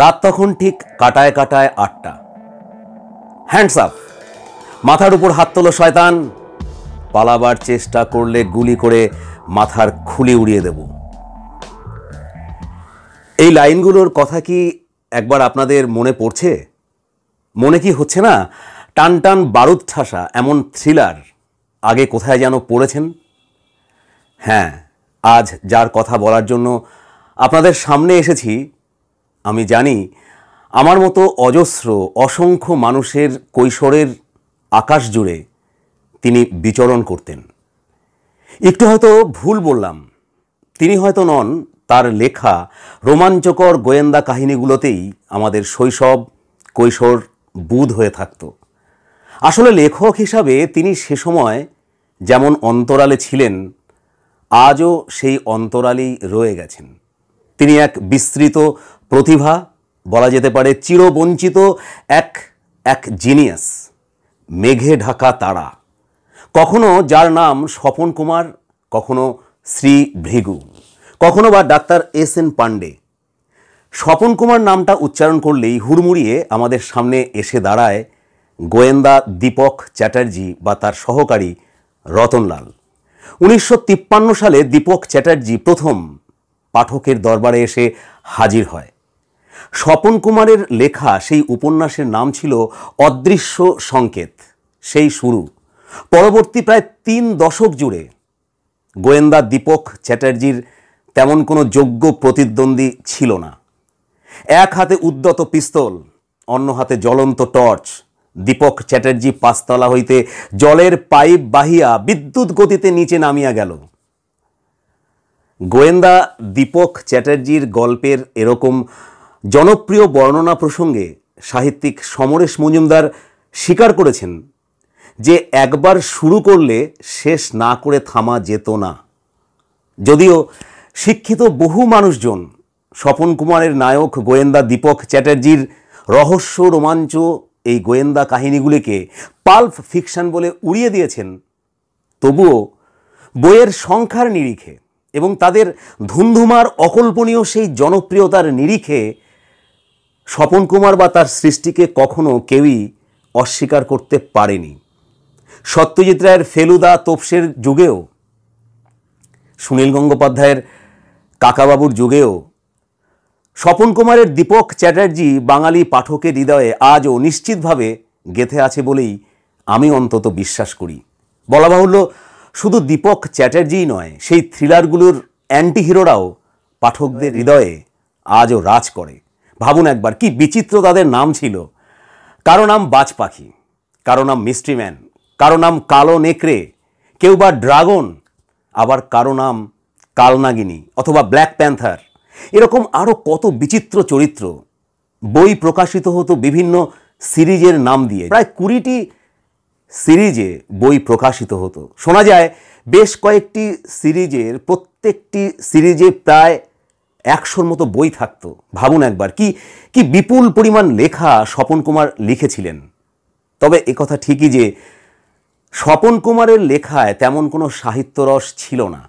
রাত তখন ঠিক কাটায় কাটায় আটটা হ্যান্ডস আপ মাথার উপর হাত তোলো শয়তান পালাবার চেষ্টা করলে গুলি করে মাথার খুলি উড়িয়ে দেব এই লাইনগুলোর কথা কি একবার আপনাদের মনে পড়ছে মনে কি হচ্ছে না টান টান বারুদ ঠাসা এমন থ্রিলার আগে কোথায় যেন পড়েছেন হ্যাঁ আজ যার কথা বলার জন্য আপনাদের সামনে এসেছি আমি জানি আমার মতো অজস্র অসংখ্য মানুষের কৈশোরের আকাশ জুড়ে তিনি বিচরণ করতেন একটু হয়তো ভুল বললাম তিনি হয়তো নন তার লেখা রোমাঞ্চকর গোয়েন্দা কাহিনীগুলোতেই আমাদের শৈশব কৈশোর বুধ হয়ে থাকত আসলে লেখক হিসাবে তিনি সে সময় যেমন অন্তরালে ছিলেন আজও সেই অন্তরালেই রয়ে গেছেন তিনি এক বিস্তৃত প্রতিভা বলা যেতে পারে চিরবঞ্চিত এক এক জিনিয়াস মেঘে ঢাকা তারা কখনো যার নাম স্বপন কুমার কখনো শ্রী ভৃগু কখনো বা doctor S N Pandey Swapan Kumar নামটা উচ্চারণ করলেই হুড়মুড়িয়ে আমাদের সামনে এসে দাঁড়ায় গোয়েন্দা দীপক চ্যাটার্জি বা তার সহকারী রতনলাল উনিশশো সালে দীপক চ্যাটার্জি প্রথম পাঠকের দরবারে এসে হাজির হয় স্বপন কুমারের লেখা সেই উপন্যাসের নাম ছিল অদৃশ্য সংকেত সেই শুরু পরবর্তী প্রায় তিন দশক জুড়ে গোয়েন্দা দীপক চ্যাটার্জির তেমন কোনো যোগ্য প্রতিদ্বন্দ্বী ছিল না এক হাতে উদ্যত পিস্তল অন্য হাতে জ্বলন্ত টর্চ দীপক চ্যাটার্জি পাঁচতলা হইতে জলের পাইপ বাহিয়া বিদ্যুৎ গতিতে নিচে নামিয়া গেল গোয়েন্দা দীপক চ্যাটার্জির গল্পের এরকম জনপ্রিয় বর্ণনা প্রসঙ্গে সাহিত্যিক সমরেশ মজুমদার স্বীকার করেছেন যে একবার শুরু করলে শেষ না করে থামা যেত না যদিও শিক্ষিত বহু মানুষজন স্বপন কুমারের নায়ক গোয়েন্দা দীপক চ্যাটার্জির রহস্য রোমাঞ্চ এই গোয়েন্দা কাহিনীগুলিকে পাল্প ফিকশন বলে উড়িয়ে দিয়েছেন তবুও বইয়ের সংখ্যার নিরিখে এবং তাদের ধুন্ধুমার অকল্পনীয় সেই জনপ্রিয়তার নিরিখে স্বপন কুমার বা তার সৃষ্টিকে কখনো কেউই অস্বীকার করতে পারেনি সত্যজিৎ রায়ের ফেলুদা তোপসের যুগেও সুনীল গঙ্গোপাধ্যায়ের কাকাবাবুর যুগেও স্বপন কুমারের দীপক চ্যাটার্জি বাঙালি পাঠকের হৃদয়ে আজও নিশ্চিতভাবে গেথে আছে বলেই আমি অন্তত বিশ্বাস করি বলা বাহুল্য শুধু দীপক চ্যাটার্জিই নয় সেই থ্রিলারগুলোর অ্যান্টি হিরোরাও পাঠকদের হৃদয়ে আজও রাজ করে ভাবুন একবার কি বিচিত্র তাদের নাম ছিল কারো নাম বাজ পাখি কারো নাম মিস্ট্রিম্যান কারো নাম কালো নেকড়ে কেউ বা ড্রাগন আবার কারো নাম কালনাগিনী অথবা ব্ল্যাক প্যান্থার এরকম আরও কত বিচিত্র চরিত্র বই প্রকাশিত হতো বিভিন্ন সিরিজের নাম দিয়ে প্রায় কুড়িটি সিরিজে বই প্রকাশিত হতো শোনা যায় বেশ কয়েকটি সিরিজের প্রত্যেকটি সিরিজে প্রায় একশোর মতো বই থাকতো ভাবুন একবার কি কি বিপুল পরিমাণ লেখা স্বপন কুমার লিখেছিলেন তবে কথা ঠিকই যে স্বপন কুমারের লেখায় তেমন কোনো সাহিত্যরস ছিল না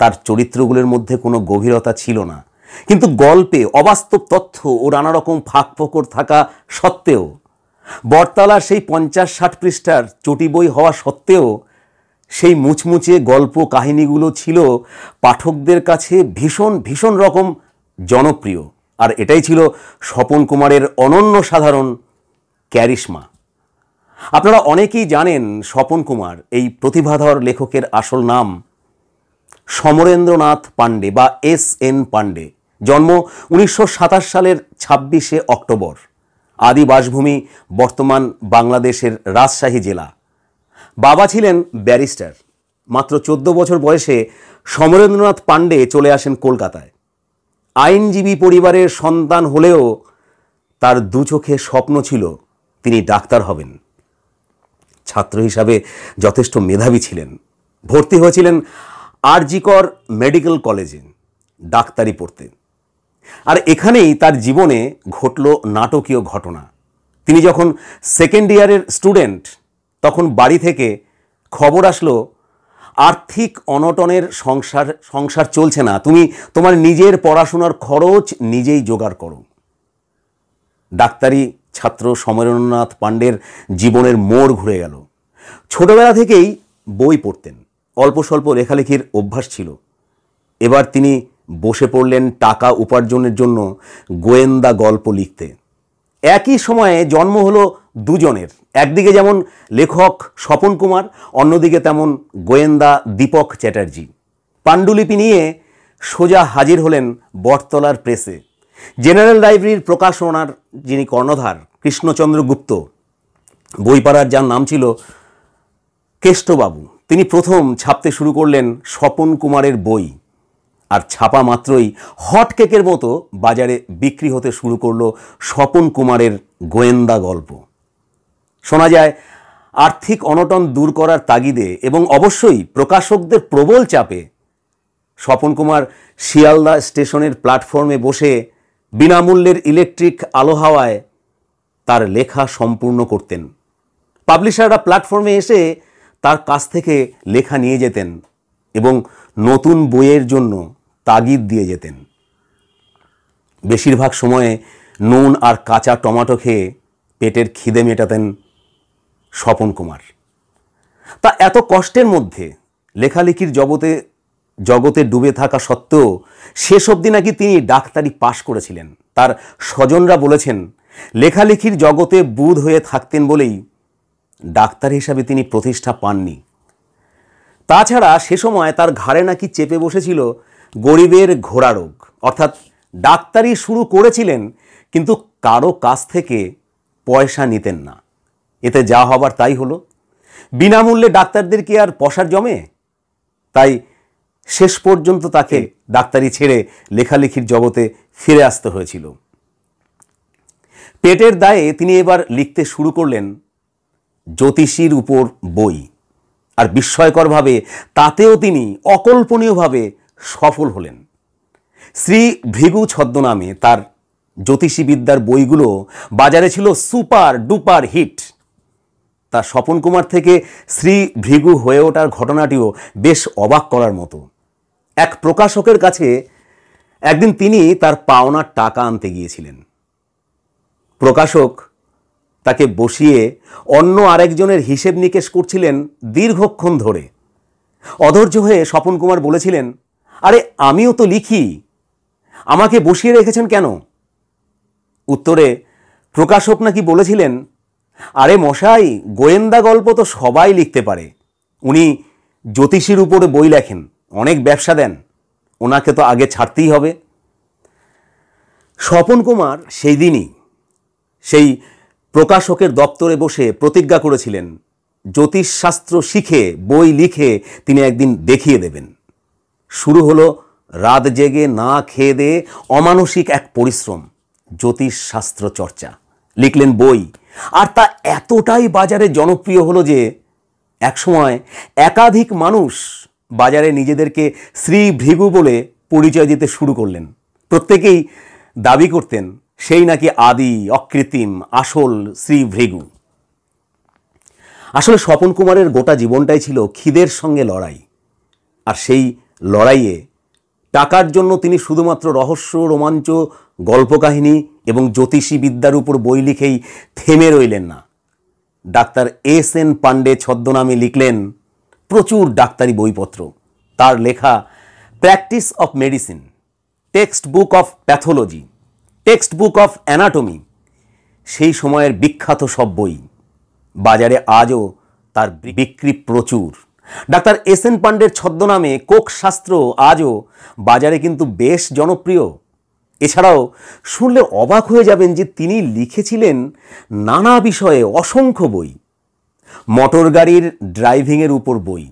তার চরিত্রগুলোর মধ্যে কোনো গভীরতা ছিল না কিন্তু গল্পে অবাস্তব তথ্য ও নানা রকম ফাঁক ফোকর থাকা সত্ত্বেও বটতলার সেই পঞ্চাশ ষাট পৃষ্ঠার চটি বই হওয়া সত্ত্বেও সেই মুচমুচে গল্প কাহিনীগুলো ছিল পাঠকদের কাছে ভীষণ ভীষণ রকম জনপ্রিয় আর এটাই ছিল স্বপন কুমারের অনন্য সাধারণ ক্যারিশমা আপনারা অনেকেই জানেন স্বপন কুমার এই প্রতিভাধর লেখকের আসল নাম সমরেন্দ্রনাথ পাণ্ডে বা এস এন পাণ্ডে জন্ম উনিশশো সালের ছাব্বিশে অক্টোবর আদি বাসভূমি বর্তমান বাংলাদেশের রাজশাহী জেলা বাবা ছিলেন ব্যারিস্টার মাত্র চোদ্দ বছর বয়সে সমরেন্দ্রনাথ পাণ্ডে চলে আসেন কলকাতায় আইনজীবী পরিবারের সন্তান হলেও তার দু চোখে স্বপ্ন ছিল তিনি ডাক্তার হবেন ছাত্র হিসাবে যথেষ্ট মেধাবী ছিলেন ভর্তি হয়েছিলেন আরজিকর মেডিকেল কলেজে ডাক্তারি পড়তে আর এখানেই তার জীবনে ঘটল নাটকীয় ঘটনা তিনি যখন সেকেন্ড ইয়ারের স্টুডেন্ট তখন বাড়ি থেকে খবর আসলো আর্থিক অনটনের সংসার সংসার চলছে না তুমি তোমার নিজের পড়াশোনার খরচ নিজেই জোগাড় করো ডাক্তারি ছাত্র সমরেন্দ্রনাথ পাণ্ডের জীবনের মোড় ঘুরে গেল ছোটবেলা থেকেই বই পড়তেন অল্প স্বল্প লেখালেখির অভ্যাস ছিল এবার তিনি বসে পড়লেন টাকা উপার্জনের জন্য গোয়েন্দা গল্প লিখতে একই সময়ে জন্ম হলো দুজনের একদিকে যেমন লেখক স্বপন কুমার অন্যদিকে তেমন গোয়েন্দা দীপক চ্যাটার্জি পাণ্ডুলিপি নিয়ে সোজা হাজির হলেন বটতলার প্রেসে জেনারেল লাইব্রেরির প্রকাশনার যিনি কর্ণধার কৃষ্ণচন্দ্র গুপ্ত বইপাড়ার যার নাম ছিল কেষ্টবাবু তিনি প্রথম ছাপতে শুরু করলেন স্বপন কুমারের বই আর ছাপা মাত্রই হট কেকের মতো বাজারে বিক্রি হতে শুরু করলো স্বপন কুমারের গোয়েন্দা গল্প শোনা যায় আর্থিক অনটন দূর করার তাগিদে এবং অবশ্যই প্রকাশকদের প্রবল চাপে স্বপন কুমার শিয়ালদা স্টেশনের প্ল্যাটফর্মে বসে বিনামূল্যের ইলেকট্রিক আলো হাওয়ায় তার লেখা সম্পূর্ণ করতেন পাবলিশাররা প্ল্যাটফর্মে এসে তার কাছ থেকে লেখা নিয়ে যেতেন এবং নতুন বইয়ের জন্য তাগিদ দিয়ে যেতেন বেশিরভাগ সময়ে নুন আর কাঁচা টমাটো খেয়ে পেটের খিদে মেটাতেন স্বপন কুমার তা এত কষ্টের মধ্যে লেখালেখির জগতে জগতে ডুবে থাকা সত্ত্বেও শেষ অবধি নাকি তিনি ডাক্তারি পাশ করেছিলেন তার স্বজনরা বলেছেন লেখালেখির জগতে বুধ হয়ে থাকতেন বলেই ডাক্তার হিসাবে তিনি প্রতিষ্ঠা পাননি তাছাড়া সে সময় তার ঘাড়ে নাকি চেপে বসেছিল গরিবের ঘোড়া রোগ অর্থাৎ ডাক্তারি শুরু করেছিলেন কিন্তু কারো কাছ থেকে পয়সা নিতেন না এতে যা হবার তাই হলো বিনামূল্যে ডাক্তারদের কি আর পশার জমে তাই শেষ পর্যন্ত তাকে ডাক্তারি ছেড়ে লেখালেখির জগতে ফিরে আসতে হয়েছিল পেটের দায়ে তিনি এবার লিখতে শুরু করলেন জ্যোতিষীর উপর বই আর বিস্ময়করভাবে তাতেও তিনি অকল্পনীয়ভাবে সফল হলেন শ্রী ভৃগু ছদ্মনামে তার জ্যোতিষীবিদ্যার বইগুলো বাজারে ছিল সুপার ডুপার হিট তা স্বপন কুমার থেকে শ্রী ভৃগু হয়ে ওঠার ঘটনাটিও বেশ অবাক করার মতো এক প্রকাশকের কাছে একদিন তিনি তার পাওনার টাকা আনতে গিয়েছিলেন প্রকাশক তাকে বসিয়ে অন্য আরেকজনের হিসেব নিকেশ করছিলেন দীর্ঘক্ষণ ধরে অধৈর্য হয়ে স্বপন কুমার বলেছিলেন আরে আমিও তো লিখি আমাকে বসিয়ে রেখেছেন কেন উত্তরে প্রকাশক নাকি বলেছিলেন আরে মশাই গোয়েন্দা গল্প তো সবাই লিখতে পারে উনি জ্যোতিষীর উপরে বই লেখেন অনেক ব্যবসা দেন ওনাকে তো আগে ছাড়তেই হবে স্বপন কুমার সেই দিনই সেই প্রকাশকের দপ্তরে বসে প্রতিজ্ঞা করেছিলেন জ্যোতিষশাস্ত্র শিখে বই লিখে তিনি একদিন দেখিয়ে দেবেন শুরু হলো রাত জেগে না খেয়ে দিয়ে অমানসিক এক পরিশ্রম জ্যোতিষশাস্ত্র চর্চা লিখলেন বই আর তা এতটাই বাজারে জনপ্রিয় হলো যে একসময় একাধিক মানুষ বাজারে নিজেদেরকে শ্রী ভৃগু বলে পরিচয় দিতে শুরু করলেন প্রত্যেকেই দাবি করতেন সেই নাকি আদি অকৃত্রিম আসল শ্রী ভৃগু আসলে স্বপন কুমারের গোটা জীবনটাই ছিল খিদের সঙ্গে লড়াই আর সেই লড়াইয়ে টাকার জন্য তিনি শুধুমাত্র রহস্য রোমাঞ্চ গল্পকাহিনী এবং জ্যোতিষী বিদ্যার উপর বই লিখেই থেমে রইলেন না ডাক্তার এস এন পাণ্ডে ছদ্মনামে লিখলেন প্রচুর ডাক্তারি বইপত্র তার লেখা practice of medicine textbook of pathology textbook of anatomy সেই সময়ের বিখ্যাত সব বই বাজারে আজও তার বিক্রি প্রচুর ডাক্তার এস এন পাণ্ডের ছদ্মনামে কোকশাস্ত্র আজও বাজারে কিন্তু বেশ জনপ্রিয় এছাড়াও শুনলে অবাক হয়ে যাবেন যে তিনি লিখেছিলেন নানা বিষয়ে অসংখ্য বই মোটর গাড়ির ড্রাইভিংয়ের উপর বই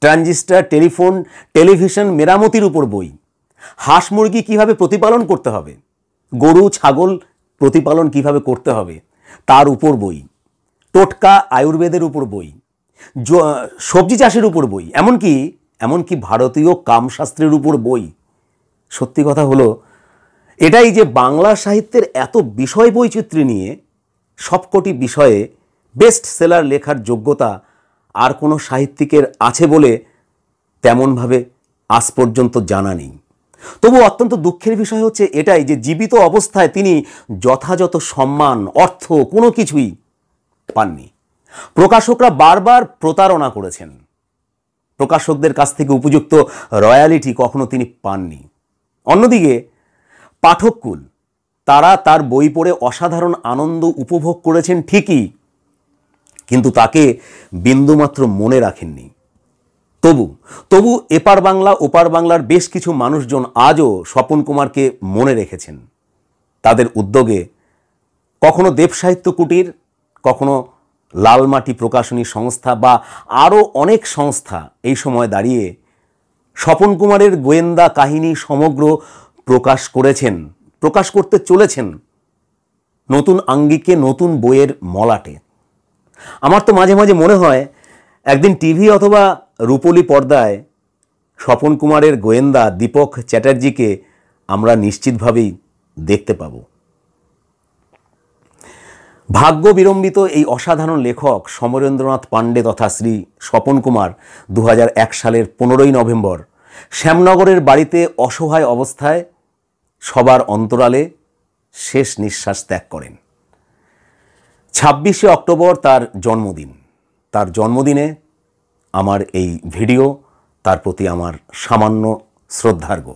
ট্রানজিস্টার টেলিফোন টেলিভিশন মেরামতির উপর বই হাঁস মুরগি কীভাবে প্রতিপালন করতে হবে গরু ছাগল প্রতিপালন কিভাবে করতে হবে তার উপর বই টোটকা আয়ুর্বেদের উপর বই সবজি চাষের উপর বই এমনকি এমনকি ভারতীয় কামশাস্ত্রের উপর বই সত্যি কথা হলো এটাই যে বাংলা সাহিত্যের এত বিষয় বৈচিত্র্য নিয়ে সবকটি বিষয়ে বেস্ট সেলার লেখার যোগ্যতা আর কোনো সাহিত্যিকের আছে বলে তেমনভাবে আজ পর্যন্ত জানা নেই তবু অত্যন্ত দুঃখের বিষয় হচ্ছে এটাই যে জীবিত অবস্থায় তিনি যথাযথ সম্মান অর্থ কোনো কিছুই পাননি প্রকাশকরা বারবার প্রতারণা করেছেন প্রকাশকদের কাছ থেকে উপযুক্ত রয়্যালিটি কখনো তিনি পাননি অন্যদিকে পাঠককুল তারা তার বই পড়ে অসাধারণ আনন্দ উপভোগ করেছেন ঠিকই কিন্তু তাকে বিন্দুমাত্র মনে রাখেননি তবু তবু এপার বাংলা ওপার বাংলার বেশ কিছু মানুষজন আজও স্বপন কুমারকে মনে রেখেছেন তাদের উদ্যোগে কখনো দেবসাহিত্য কুটির কখনো লালমাটি প্রকাশনী সংস্থা বা আরও অনেক সংস্থা এই সময় দাঁড়িয়ে স্বপন কুমারের গোয়েন্দা কাহিনী সমগ্র প্রকাশ করেছেন প্রকাশ করতে চলেছেন নতুন আঙ্গিকে নতুন বইয়ের মলাটে আমার তো মাঝে মাঝে মনে হয় একদিন টিভি অথবা রূপলি পর্দায় স্বপন কুমারের গোয়েন্দা দীপক চ্যাটার্জিকে আমরা নিশ্চিতভাবেই দেখতে পাব ভাগ্য বিলম্বিত এই অসাধারণ লেখক সমরেন্দ্রনাথ পাণ্ডে তথা শ্রী স্বপন কুমার দু সালের পনেরোই নভেম্বর শ্যামনগরের বাড়িতে অসহায় অবস্থায় সবার অন্তরালে শেষ নিঃশ্বাস ত্যাগ করেন ছাব্বিশে অক্টোবর তার জন্মদিন তার জন্মদিনে আমার এই ভিডিও তার প্রতি আমার সামান্য শ্রদ্ধার্ঘ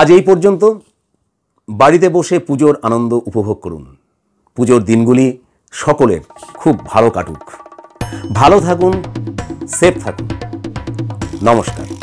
আজ এই পর্যন্ত বাড়িতে বসে পুজোর আনন্দ উপভোগ করুন পুজোর দিনগুলি সকলের খুব ভালো কাটুক ভালো থাকুন সেফ থাকুন নমস্কার